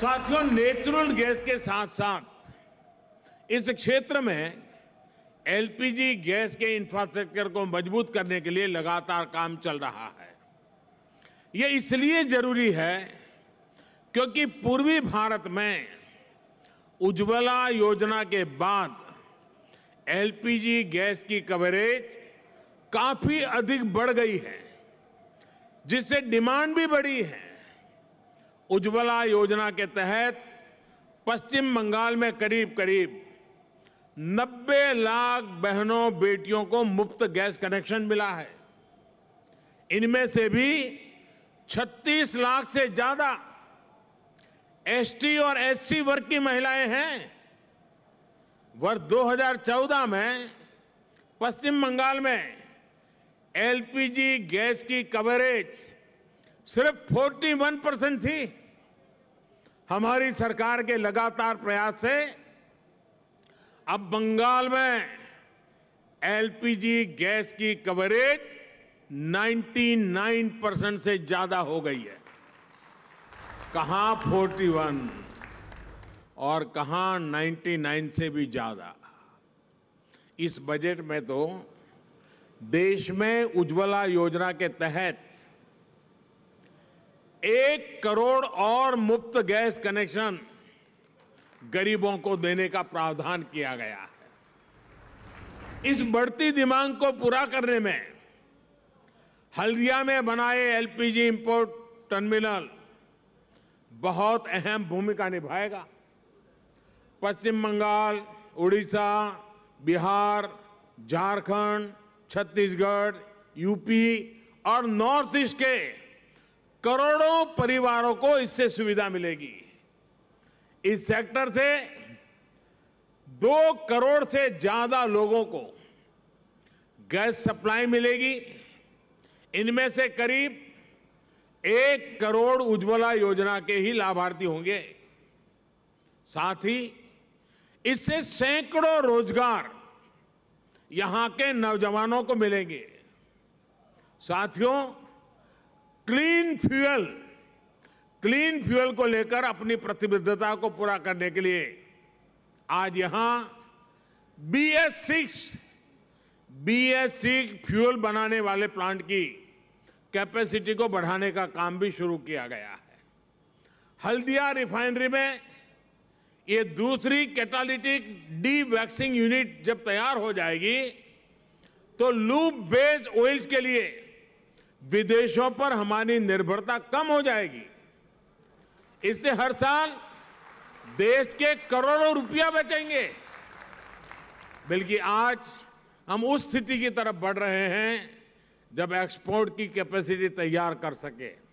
साथियों natural gas के साथ साथ इस क्षेत्र में एलपीजी गैस के इंफ्रास्ट्रक्चर को मजबूत करने के लिए लगातार काम चल रहा है ये इसलिए जरूरी है क्योंकि पूर्वी भारत में उज्ज्वला योजना के बाद एलपीजी गैस की कवरेज काफी अधिक बढ़ गई है जिससे डिमांड भी बढ़ी है उज्ज्वला योजना के तहत पश्चिम बंगाल में करीब करीब 90 लाख बहनों बेटियों को मुफ्त गैस कनेक्शन मिला है इनमें से भी 36 लाख से ज्यादा एसटी और एससी वर्ग की महिलाएं हैं वर्ष 2014 में पश्चिम बंगाल में एलपीजी गैस की कवरेज सिर्फ 41 परसेंट थी हमारी सरकार के लगातार प्रयास से अब बंगाल में एलपीजी गैस की कवरेज 99 परसेंट से ज्यादा हो गई है कहा 41 और कहा 99 से भी ज्यादा इस बजट में तो देश में उज्ज्वला योजना के तहत एक करोड़ और मुफ्त गैस कनेक्शन गरीबों को देने का प्रावधान किया गया है इस बढ़ती दिमाग को पूरा करने में हल्दिया में बनाए एलपीजी इंपोर्ट टर्मिनल बहुत अहम भूमिका निभाएगा पश्चिम बंगाल उड़ीसा बिहार झारखंड छत्तीसगढ़ यूपी और नॉर्थ ईस्ट के करोड़ों परिवारों को इससे सुविधा मिलेगी इस सेक्टर से दो करोड़ से ज्यादा लोगों को गैस सप्लाई मिलेगी इनमें से करीब एक करोड़ उज्ज्वला योजना के ही लाभार्थी होंगे साथ ही इससे सैकड़ों रोजगार यहां के नौजवानों को मिलेंगे साथियों क्लीन फ्यूल क्लीन फ्यूल को लेकर अपनी प्रतिबद्धता को पूरा करने के लिए आज यहां B S six B S six fuel बनाने वाले प्लांट की कैपेसिटी को बढ़ाने का काम भी शुरू किया गया है हल्दिया रिफाइनरी में ये दूसरी कैटालिटिक डी वैक्सिंग यूनिट जब तैयार हो जाएगी तो लूप बेस्ड ऑयल्स के लिए विदेशों पर हमारी निर्भरता कम हो जाएगी इससे हर साल देश के करोड़ों रुपया बचेंगे बल्कि आज हम उस स्थिति की तरफ बढ़ रहे हैं जब एक्सपोर्ट की कैपेसिटी तैयार कर सके